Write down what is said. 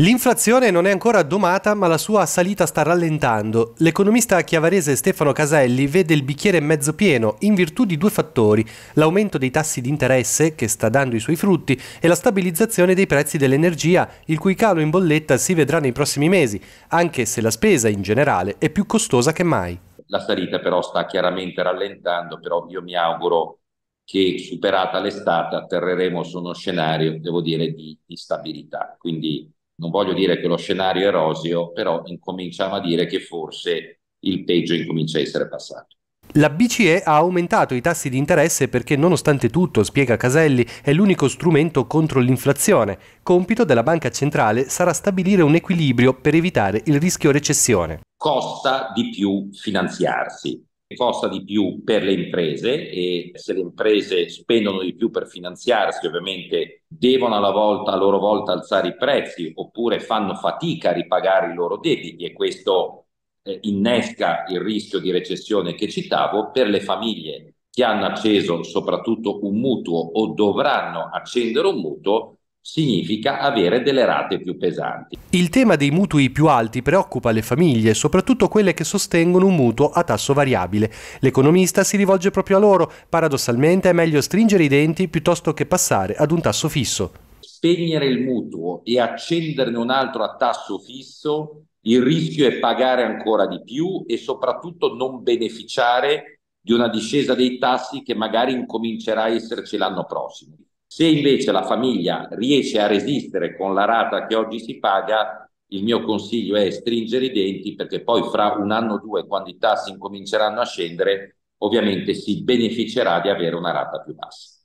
L'inflazione non è ancora domata, ma la sua salita sta rallentando. L'economista chiavarese Stefano Caselli vede il bicchiere mezzo pieno in virtù di due fattori: l'aumento dei tassi di interesse che sta dando i suoi frutti e la stabilizzazione dei prezzi dell'energia, il cui calo in bolletta si vedrà nei prossimi mesi, anche se la spesa in generale è più costosa che mai. La salita però sta chiaramente rallentando, però io mi auguro che superata l'estate atterreremo su uno scenario, devo dire, di, di stabilità. Quindi non voglio dire che lo scenario è roseo, però incominciamo a dire che forse il peggio incomincia a essere passato. La BCE ha aumentato i tassi di interesse perché nonostante tutto, spiega Caselli, è l'unico strumento contro l'inflazione. Compito della banca centrale sarà stabilire un equilibrio per evitare il rischio recessione. Costa di più finanziarsi costa di più per le imprese e se le imprese spendono di più per finanziarsi ovviamente devono alla, volta, a loro volta alzare i prezzi oppure fanno fatica a ripagare i loro debiti e questo eh, innesca il rischio di recessione che citavo per le famiglie che hanno acceso soprattutto un mutuo o dovranno accendere un mutuo significa avere delle rate più pesanti. Il tema dei mutui più alti preoccupa le famiglie, soprattutto quelle che sostengono un mutuo a tasso variabile. L'economista si rivolge proprio a loro. Paradossalmente è meglio stringere i denti piuttosto che passare ad un tasso fisso. Spegnere il mutuo e accenderne un altro a tasso fisso, il rischio è pagare ancora di più e soprattutto non beneficiare di una discesa dei tassi che magari incomincerà a esserci l'anno prossimo. Se invece la famiglia riesce a resistere con la rata che oggi si paga, il mio consiglio è stringere i denti perché poi fra un anno o due, quando i tassi incominceranno a scendere, ovviamente si beneficerà di avere una rata più bassa.